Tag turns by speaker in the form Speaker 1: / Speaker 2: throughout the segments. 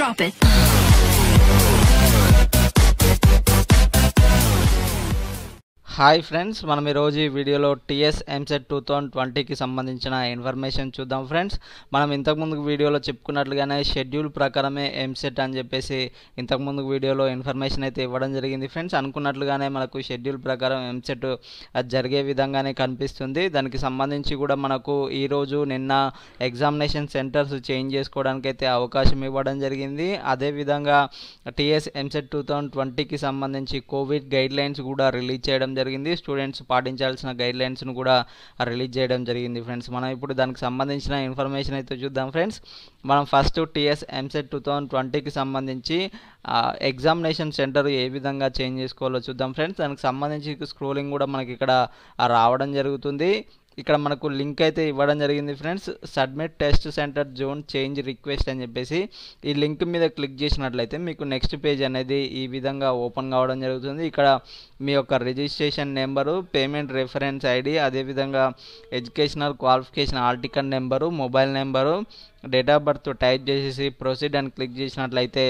Speaker 1: Drop it. Hi friends మనం ఈరోజు ఈ వీడియోలో టీఎస్ ఎంసెట్ టూ థౌజండ్ ట్వంటీకి సంబంధించిన ఇన్ఫర్మేషన్ చూద్దాం ఫ్రెండ్స్ మనం ఇంతకుముందు వీడియోలో చెప్పుకున్నట్లుగానే షెడ్యూల్ ప్రకారమే ఎంసెట్ అని చెప్పేసి ఇంతకుముందు వీడియోలో ఇన్ఫర్మేషన్ అయితే ఇవ్వడం జరిగింది ఫ్రెండ్స్ అనుకున్నట్లుగానే మనకు షెడ్యూల్ ప్రకారం ఎంసెట్ జరిగే విధంగానే కనిపిస్తుంది దానికి సంబంధించి కూడా మనకు ఈరోజు నిన్న ఎగ్జామినేషన్ సెంటర్స్ చేంజ్ చేసుకోవడానికి అయితే అవకాశం ఇవ్వడం జరిగింది అదేవిధంగా టీఎస్ ఎంసెట్ టూ థౌజండ్ ట్వంటీకి సంబంధించి కోవిడ్ గైడ్లైన్స్ కూడా రిలీజ్ చేయడం జరిగింది జరిగింది స్టూడెంట్స్ పాటించాల్సిన గైడ్లైన్స్ను కూడా రిలీజ్ చేయడం జరిగింది ఫ్రెండ్స్ మనం ఇప్పుడు దానికి సంబంధించిన ఇన్ఫర్మేషన్ అయితే చూద్దాం ఫ్రెండ్స్ మనం first TS EAMCET two thousand ట్వంటీకి సంబంధించి ఎగ్జామినేషన్ సెంటర్ ఏ విధంగా చేంజ్ చేసుకోవాలో చూద్దాం ఫ్రెండ్స్ దానికి సంబంధించి స్క్రోలింగ్ కూడా మనకి ఇక్కడ రావడం జరుగుతుంది ఇక్కడ మనకు లింక్ అయితే ఇవ్వడం జరిగింది friends submit test centre zone change request అని చెప్పేసి ఈ లింక్ మీద క్లిక్ చేసినట్లయితే మీకు నెక్స్ట్ పేజ్ అనేది ఈ విధంగా ఓపెన్ కావడం జరుగుతుంది ఇక్కడ మీ యొక్క registration number payment reference ID అదేవిధంగా educational qualification article number mobile number date of birth type చేసేసి ప్రొసీడ్ అని క్లిక్ చేసినట్లయితే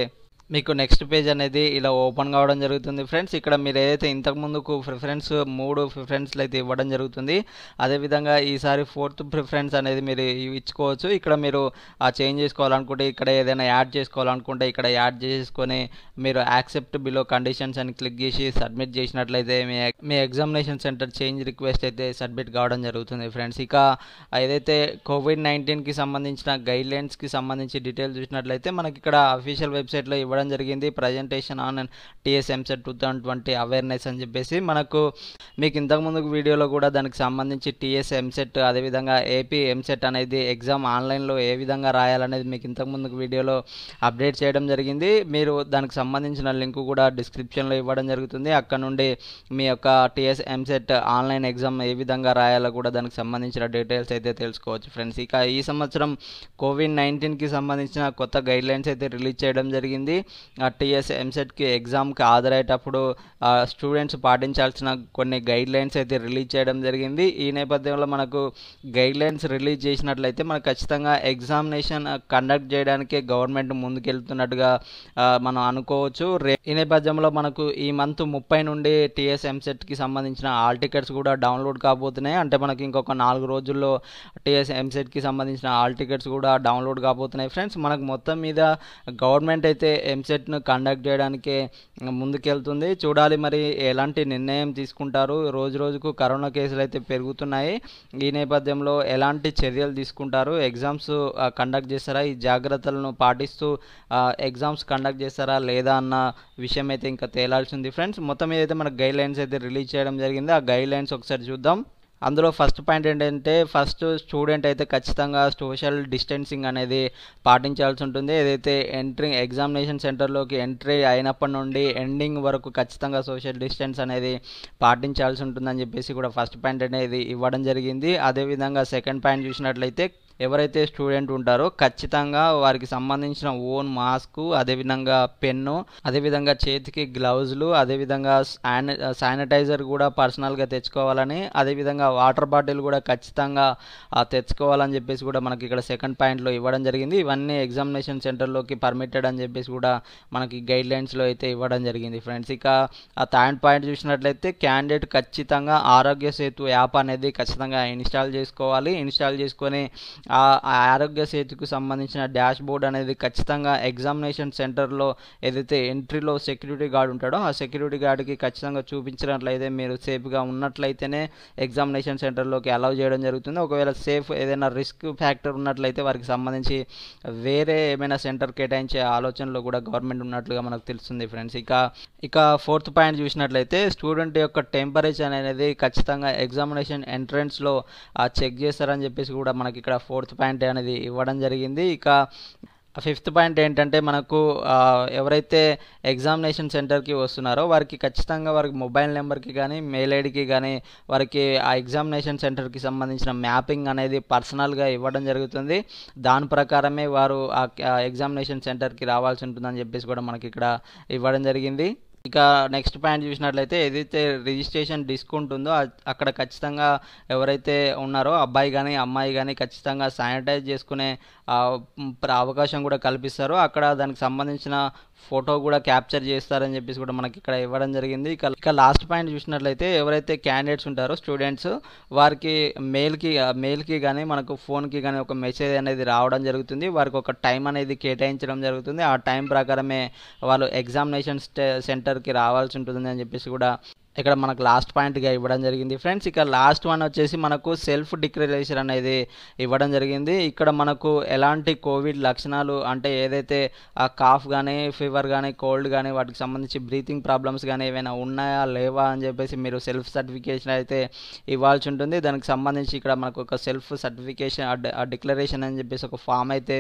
Speaker 1: మీకు నెక్స్ట్ పేజ్ అనేది ఇలా ఓపెన్ కావడం జరుగుతుంది ఫ్రెండ్స్ ఇక్కడ మీరు ఏదైతే ఇంతకుముందుకు ప్రిఫరెన్స్ మూడు ప్రిఫరెన్స్లు అయితే ఇవ్వడం జరుగుతుంది అదేవిధంగా ఈసారి ఫోర్త్ ప్రిఫరెన్స్ అనేది మీరు ఇచ్చుకోవచ్చు ఇక్కడ మీరు ఆ చేంజ్ చేసుకోవాలనుకుంటే ఇక్కడ ఏదైనా యాడ్ చేసుకోవాలనుకుంటే ఇక్కడ యాడ్ చేసుకొని మీరు యాక్సెప్ట్ బిలో కండిషన్స్ అని క్లిక్ చేసి సబ్మిట్ చేసినట్లయితే మీ మీ ఎగ్జామినేషన్ సెంటర్ చేంజ్ రిక్వెస్ట్ అయితే సబ్మిట్ కావడం జరుగుతుంది ఫ్రెండ్స్ ఇక ఏదైతే కోవిడ్ నైన్టీన్కి సంబంధించిన గైడ్లైన్స్కి సంబంధించి డీటెయిల్స్ చూసినట్లయితే మనకి ఇక్కడ అఫీషియల్ వెబ్సైట్లో ఇవ్వడం రావడం జరిగింది presentation on TS EAMCET two thousand twenty awareness అని చెప్పేసి మనకు మీకు ఇంతకుముందు వీడియోలో కూడా దానికి సంబంధించి టీఎస్ ఎంసెట్ అదేవిధంగా ఏపీ ఎంసెట్ అనేది ఎగ్జామ్ ఆన్లైన్లో ఏ విధంగా రాయాలనేది మీకు ఇంతకుముందు వీడియోలో అప్డేట్ చేయడం జరిగింది మీరు దానికి సంబంధించిన లింక్ కూడా డిస్క్రిప్షన్లో ఇవ్వడం జరుగుతుంది అక్కడ నుండి మీ యొక్క టీఎస్ ఎంసెట్ ఆన్లైన్ ఎగ్జామ్ ఏ విధంగా రాయాలో కూడా దానికి సంబంధించిన డీటెయిల్స్ అయితే తెలుసుకోవచ్చు ఫ్రెండ్స్ ఇక ఈ సంవత్సరం కోవిడ్ నైన్టీన్కి సంబంధించిన కొత్త గైడ్లైన్స్ అయితే రిలీజ్ చేయడం జరిగింది టీఎస్ ఎంసెట్కి ఎగ్జామ్కి హాజరయ్యేటప్పుడు స్టూడెంట్స్ పాటించాల్సిన కొన్ని గైడ్ లైన్స్ అయితే రిలీజ్ చేయడం జరిగింది ఈ నేపథ్యంలో మనకు గైడ్ లైన్స్ రిలీజ్ చేసినట్లయితే మనకు ఖచ్చితంగా ఎగ్జామినేషన్ కండక్ట్ చేయడానికి గవర్నమెంట్ ముందుకెళ్తున్నట్టుగా మనం అనుకోవచ్చు రే ఈ నేపథ్యంలో మనకు ఈ మంత్ ముప్పై నుండి టీఎస్ ఎంసెట్కి సంబంధించిన ఆల్ టికెట్స్ కూడా డౌన్లోడ్ కాబోతున్నాయి అంటే మనకి ఇంకొక నాలుగు రోజుల్లో టీఎస్ ఎంసెట్కి సంబంధించిన ఆల్ టికెట్స్ కూడా డౌన్లోడ్ కాబోతున్నాయి ఫ్రెండ్స్ మనకు మొత్తం మీద గవర్నమెంట్ అయితే ఎంసెట్ను కండక్ట్ చేయడానికి ముందుకెళ్తుంది చూడాలి మరి ఎలాంటి నిర్ణయం తీసుకుంటారు రోజు రోజుకు కరోనా కేసులు అయితే పెరుగుతున్నాయి ఈ నేపథ్యంలో ఎలాంటి చర్యలు తీసుకుంటారు ఎగ్జామ్స్ కండక్ట్ చేస్తారా ఈ జాగ్రత్తలను పాటిస్తూ ఎగ్జామ్స్ కండక్ట్ చేస్తారా లేదా అన్న విషయం అయితే ఇంకా తేలాల్సింది ఫ్రెండ్స్ మొత్తం ఏదైతే మనకు గైడ్ లైన్స్ అయితే రిలీజ్ చేయడం జరిగింది ఆ గైడ్ లైన్స్ ఒకసారి చూద్దాం అందులో ఫస్ట్ పాయింట్ ఏంటంటే ఫస్ట్ స్టూడెంట్ అయితే ఖచ్చితంగా సోషల్ డిస్టెన్సింగ్ అనేది పాటించాల్సి ఉంటుంది ఏదైతే ఎంట్రింగ్ ఎగ్జామినేషన్ సెంటర్లోకి ఎంట్రీ అయినప్పటి నుండి ఎండింగ్ వరకు ఖచ్చితంగా సోషల్ డిస్టెన్స్ అనేది పాటించాల్సి ఉంటుందని చెప్పేసి కూడా ఫస్ట్ పాయింట్ అనేది ఇవ్వడం జరిగింది అదేవిధంగా సెకండ్ పాయింట్ చూసినట్లయితే ఎవరైతే స్టూడెంట్ ఉంటారో ఖచ్చితంగా వారికి సంబంధించిన ఓన్ మాస్క్ అదేవిధంగా పెన్ను అదేవిధంగా చేతికి గ్లౌజులు అదేవిధంగా శానిటైజర్ కూడా పర్సనల్గా తెచ్చుకోవాలని అదేవిధంగా వాటర్ బాటిల్ కూడా ఖచ్చితంగా తెచ్చుకోవాలని చెప్పేసి కూడా మనకి ఇక్కడ సెకండ్ పాయింట్లో ఇవ్వడం జరిగింది ఇవన్నీ ఎగ్జామినేషన్ సెంటర్లోకి పర్మిటెడ్ అని చెప్పేసి కూడా మనకి గైడ్ లైన్స్లో అయితే ఇవ్వడం జరిగింది ఫ్రెండ్స్ ఇక ఆ థర్డ్ పాయింట్ చూసినట్లయితే క్యాండిడేట్ ఖచ్చితంగా ఆరోగ్య సేతు యాప్ అనేది ఖచ్చితంగా ఇన్స్టాల్ చేసుకోవాలి ఇన్స్టాల్ చేసుకొని ఆరోగ్య సేతుకు సంబంధించిన డ్యాష్ బోర్డ్ అనేది ఖచ్చితంగా ఎగ్జామినేషన్ సెంటర్లో ఏదైతే ఎంట్రీలో సెక్యూరిటీ గార్డ్ ఉంటాడో ఆ సెక్యూరిటీ గార్డ్కి ఖచ్చితంగా చూపించినట్లయితే మీరు సేఫ్గా ఉన్నట్లయితేనే ఎగ్జామినేషన్ సెంటర్లోకి అలౌ చేయడం జరుగుతుంది ఒకవేళ సేఫ్ ఏదైనా రిస్క్ ఫ్యాక్టర్ ఉన్నట్లయితే వారికి సంబంధించి వేరే ఏమైనా సెంటర్ కేటాయించే ఆలోచనలో కూడా గవర్నమెంట్ ఉన్నట్లుగా మనకు తెలుస్తుంది ఫ్రెండ్స్ ఇక ఇక ఫోర్త్ పాయింట్ చూసినట్లయితే స్టూడెంట్ యొక్క టెంపరేచర్ అనేది ఖచ్చితంగా ఎగ్జామినేషన్ ఎంట్రన్స్లో చెక్ చేస్తారని చెప్పేసి కూడా మనకి ఇక్కడ ఫోర్ ఫోర్త్ పాయింట్ అనేది ఇవ్వడం జరిగింది ఇక ఫిఫ్త్ పాయింట్ ఏంటంటే మనకు ఎవరైతే ఎగ్జామినేషన్ సెంటర్కి వస్తున్నారో వారికి ఖచ్చితంగా వారికి మొబైల్ నెంబర్కి కానీ మెయిల్ ఐడికి కానీ వారికి ఆ ఎగ్జామినేషన్ సెంటర్కి సంబంధించిన మ్యాపింగ్ అనేది పర్సనల్గా ఇవ్వడం జరుగుతుంది దాని ప్రకారమే వారు ఆ ఎగ్జామినేషన్ సెంటర్కి రావాల్సి ఉంటుందని చెప్పేసి కూడా మనకి ఇక్కడ ఇవ్వడం జరిగింది ఇక నెక్స్ట్ ప్యాంట్ చూసినట్లయితే ఏదైతే రిజిస్ట్రేషన్ డిస్కౌంట్ ఉందో అక్కడ ఖచ్చితంగా ఎవరైతే ఉన్నారో అబ్బాయి కానీ అమ్మాయి కానీ ఖచ్చితంగా శానిటైజ్ చేసుకునే అవకాశం కూడా కల్పిస్తారు అక్కడ దానికి సంబంధించిన ఫోటో కూడా క్యాప్చర్ చేస్తారని చెప్పేసి కూడా మనకి ఇక్కడ ఇవ్వడం జరిగింది ఇక ఇక లాస్ట్ పాయింట్ చూసినట్లయితే ఎవరైతే క్యాండిడేట్స్ ఉంటారో స్టూడెంట్స్ వారికి మెయిల్కి మెయిల్కి కానీ మనకు ఫోన్కి కానీ ఒక మెసేజ్ అనేది రావడం జరుగుతుంది వారికి ఒక టైం అనేది కేటాయించడం జరుగుతుంది ఆ టైం ప్రకారమే వాళ్ళు ఎగ్జామినేషన్ సెంటర్కి రావాల్సి ఉంటుంది అని చెప్పేసి కూడా ఇక్కడ మనకు లాస్ట్ పాయింట్గా ఇవ్వడం జరిగింది ఫ్రెండ్స్ ఇక్కడ లాస్ట్ వన్ వచ్చేసి మనకు సెల్ఫ్ డిక్లరేషన్ అనేది ఇవ్వడం జరిగింది ఇక్కడ మనకు ఎలాంటి కోవిడ్ లక్షణాలు అంటే ఏదైతే ఆ కాఫ్ కానీ ఫీవర్ కానీ కోల్డ్ కానీ వాటికి సంబంధించి బ్రీతింగ్ ప్రాబ్లమ్స్ కానీ ఏమైనా ఉన్నాయా లేవా అని చెప్పేసి మీరు సెల్ఫ్ సర్టిఫికేషన్ అయితే ఇవ్వాల్సి ఉంటుంది దానికి సంబంధించి ఇక్కడ మనకు ఒక సెల్ఫ్ సర్టిఫికేషన్ ఆ డిక్లరేషన్ అని చెప్పేసి ఒక ఫామ్ అయితే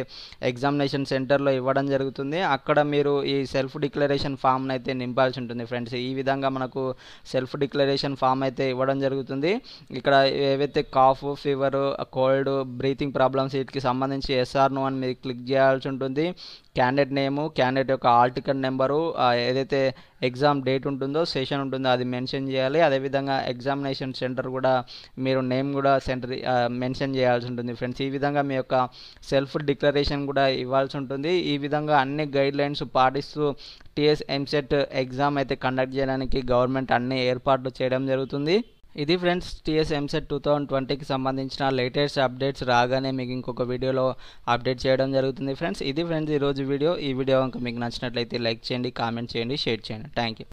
Speaker 1: ఎగ్జామినేషన్ సెంటర్లో ఇవ్వడం జరుగుతుంది అక్కడ మీరు ఈ సెల్ఫ్ డిక్లరేషన్ ఫామ్ని అయితే నింపాల్సి ఉంటుంది ఫ్రెండ్స్ ఈ విధంగా మనకు సెల్ఫ్ డిక్లరేషన్ ఫామ్ అయితే ఇవ్వడం జరుగుతుంది ఇక్కడ ఏవైతే cough fever cold breathing problems వీటికి సంబంధించి ఎస్ఆర్ నో అని మీరు క్లిక్ చేయాల్సి ఉంటుంది క్యాండిడేట్ నేము క్యాండిడేట్ యొక్క ఆర్టికల్ నెంబరు ఏదైతే ఎగ్జామ్ డేట్ ఉంటుందో సెషన్ ఉంటుందో అది మెన్షన్ చేయాలి అదేవిధంగా ఎగ్జామినేషన్ సెంటర్ కూడా మీరు నేమ్ కూడా సెంటర్ మెన్షన్ చేయాల్సి ఉంటుంది ఫ్రెండ్స్ ఈ విధంగా మీ యొక్క సెల్ఫ్ డిక్లరేషన్ కూడా ఇవ్వాల్సి ఉంటుంది ఈ విధంగా అన్ని గైడ్లైన్స్ పాటిస్తూ టీఎస్ ఎంసెట్ ఎగ్జామ్ అయితే కండక్ట్ చేయడానికి గవర్నమెంట్ అన్ని అన్ని ఏర్పాట్లు చేయడం జరుగుతుంది ఇది friends TS EAMCET two thousand ట్వంటీకి సంబంధించిన లేటెస్ట్ అప్డేట్స్ రాగానే మీకు ఇంకొక వీడియోలో అప్డేట్ చేయడం జరుగుతుంది ఫ్రెండ్స్ ఇది ఫ్రెండ్స్ ఈరోజు వీడియో ఈ వీడియో ఇంకా మీకు నచ్చినట్లయితే లైక్ చేయండి కామెంట్ చేయండి షేర్ చేయండి థ్యాంక్ యూ